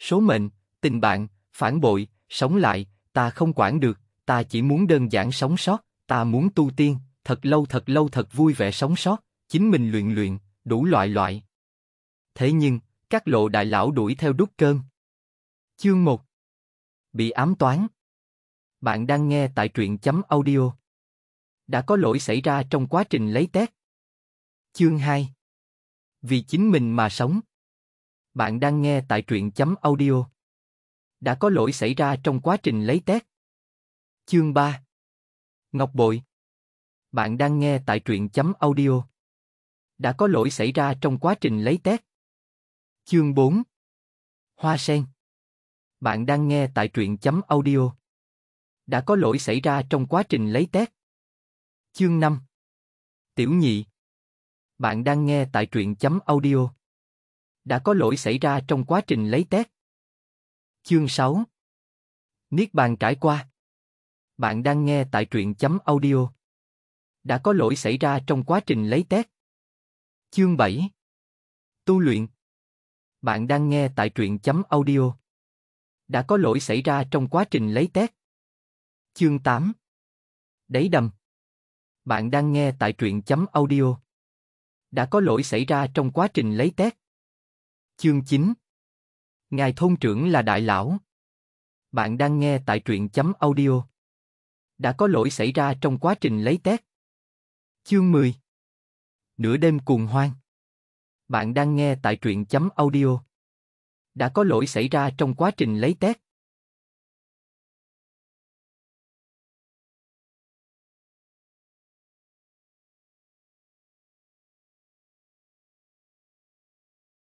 số mệnh, tình bạn, phản bội, sống lại, ta không quản được, ta chỉ muốn đơn giản sống sót, ta muốn tu tiên, thật lâu thật lâu thật vui vẻ sống sót, chính mình luyện luyện, đủ loại loại. Thế nhưng, các lộ đại lão đuổi theo đút cơm. Chương 1 Bị ám toán Bạn đang nghe tại truyện chấm audio. Đã có lỗi xảy ra trong quá trình lấy tét. Chương 2 Vì chính mình mà sống bạn đang nghe tại truyện chấm audio. Đã có lỗi xảy ra trong quá trình lấy test. Chương 3 Ngọc Bội Bạn đang nghe tại truyện chấm audio. Đã có lỗi xảy ra trong quá trình lấy test. Chương 4 Hoa sen Bạn đang nghe tại truyện chấm audio. Đã có lỗi xảy ra trong quá trình lấy test. Chương 5 Tiểu nhị Bạn đang nghe tại truyện chấm audio đã có lỗi xảy ra trong quá trình lấy test. Chương 6 Niết bàn trải qua Bạn đang nghe tại truyện chấm audio. Đã có lỗi xảy ra trong quá trình lấy test. Chương 7 Tu luyện Bạn đang nghe tại truyện chấm audio. Đã có lỗi xảy ra trong quá trình lấy test. Chương 8 Đấy đầm Bạn đang nghe tại truyện chấm audio. Đã có lỗi xảy ra trong quá trình lấy test. Chương 9 Ngài thôn trưởng là đại lão. Bạn đang nghe tại truyện chấm audio. Đã có lỗi xảy ra trong quá trình lấy test. Chương 10 Nửa đêm cuồng hoang. Bạn đang nghe tại truyện chấm audio. Đã có lỗi xảy ra trong quá trình lấy test.